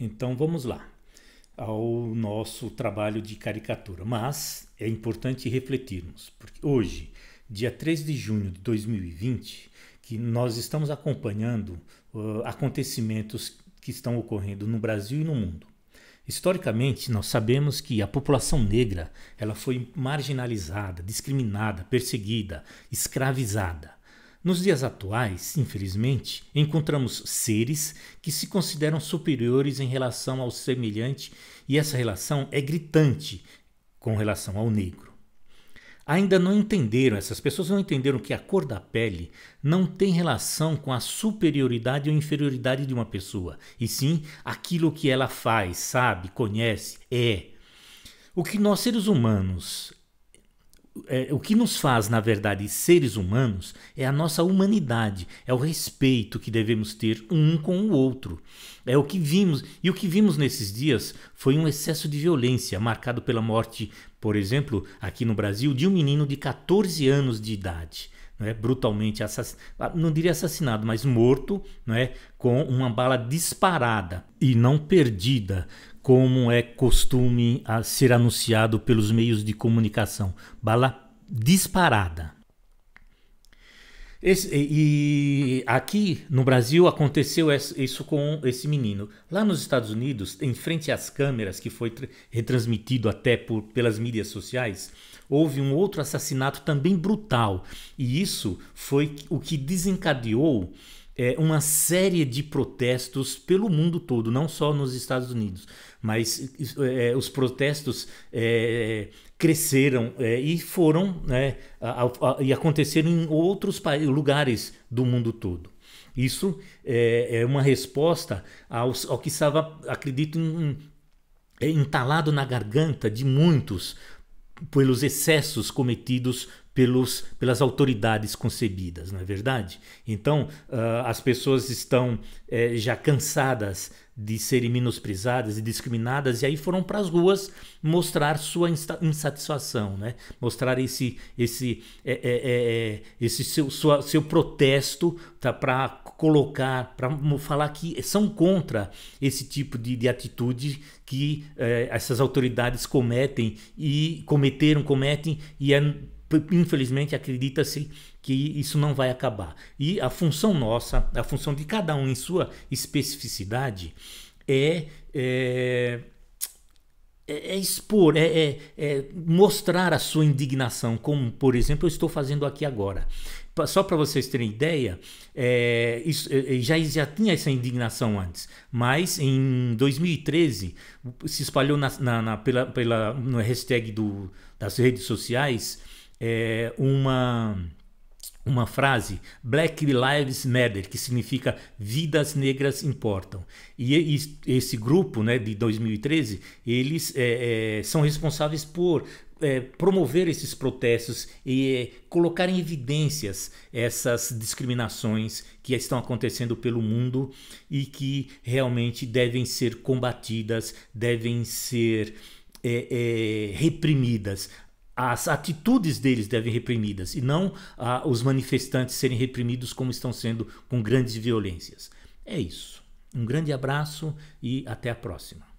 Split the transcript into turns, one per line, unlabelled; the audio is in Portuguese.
Então vamos lá ao nosso trabalho de caricatura. Mas é importante refletirmos, porque hoje, dia 3 de junho de 2020, que nós estamos acompanhando uh, acontecimentos que estão ocorrendo no Brasil e no mundo. Historicamente, nós sabemos que a população negra ela foi marginalizada, discriminada, perseguida, escravizada. Nos dias atuais, infelizmente, encontramos seres que se consideram superiores em relação ao semelhante, e essa relação é gritante com relação ao negro. Ainda não entenderam, essas pessoas não entenderam que a cor da pele não tem relação com a superioridade ou inferioridade de uma pessoa, e sim aquilo que ela faz, sabe, conhece, é. O que nós seres humanos é, o que nos faz, na verdade, seres humanos é a nossa humanidade, é o respeito que devemos ter um com o outro. É o que vimos, e o que vimos nesses dias foi um excesso de violência, marcado pela morte, por exemplo, aqui no Brasil, de um menino de 14 anos de idade né, brutalmente assassinado, ah, não diria assassinado, mas morto, né, com uma bala disparada e não perdida, como é costume ser anunciado pelos meios de comunicação. Bala disparada. Esse, e aqui no Brasil aconteceu isso com esse menino. Lá nos Estados Unidos, em frente às câmeras, que foi retransmitido até por, pelas mídias sociais, houve um outro assassinato também brutal. E isso foi o que desencadeou é, uma série de protestos pelo mundo todo, não só nos Estados Unidos, mas é, os protestos é, cresceram é, e foram né, a, a, a, e aconteceram em outros lugares do mundo todo. Isso é, é uma resposta ao, ao, que estava, acredito, em, é, entalado na garganta de muitos pelos excessos cometidos pelos, pelas autoridades concebidas, não é verdade? Então, uh, as pessoas estão eh, já cansadas de serem menosprezadas e discriminadas, e aí foram para as ruas mostrar sua insatisfação, né? mostrar esse, esse, é, é, é, esse seu, sua, seu protesto tá? para colocar, para falar que são contra esse tipo de, de atitude que eh, essas autoridades cometem e cometeram, cometem, e é infelizmente acredita-se que isso não vai acabar. E a função nossa, a função de cada um em sua especificidade, é, é é, é expor, é, é, é, mostrar a sua indignação, como por exemplo eu estou fazendo aqui agora. Só para vocês terem ideia, é, isso, é, é, já, já tinha essa indignação antes, mas em 2013 se espalhou na, na, na pela, pela, no hashtag do, das redes sociais é, uma uma frase Black Lives Matter que significa vidas negras importam e, e esse grupo né de 2013 eles é, é, são responsáveis por é, promover esses protestos e é, colocar em evidências essas discriminações que estão acontecendo pelo mundo e que realmente devem ser combatidas devem ser é, é, reprimidas as atitudes deles devem reprimidas e não ah, os manifestantes serem reprimidos como estão sendo com grandes violências. É isso. Um grande abraço e até a próxima.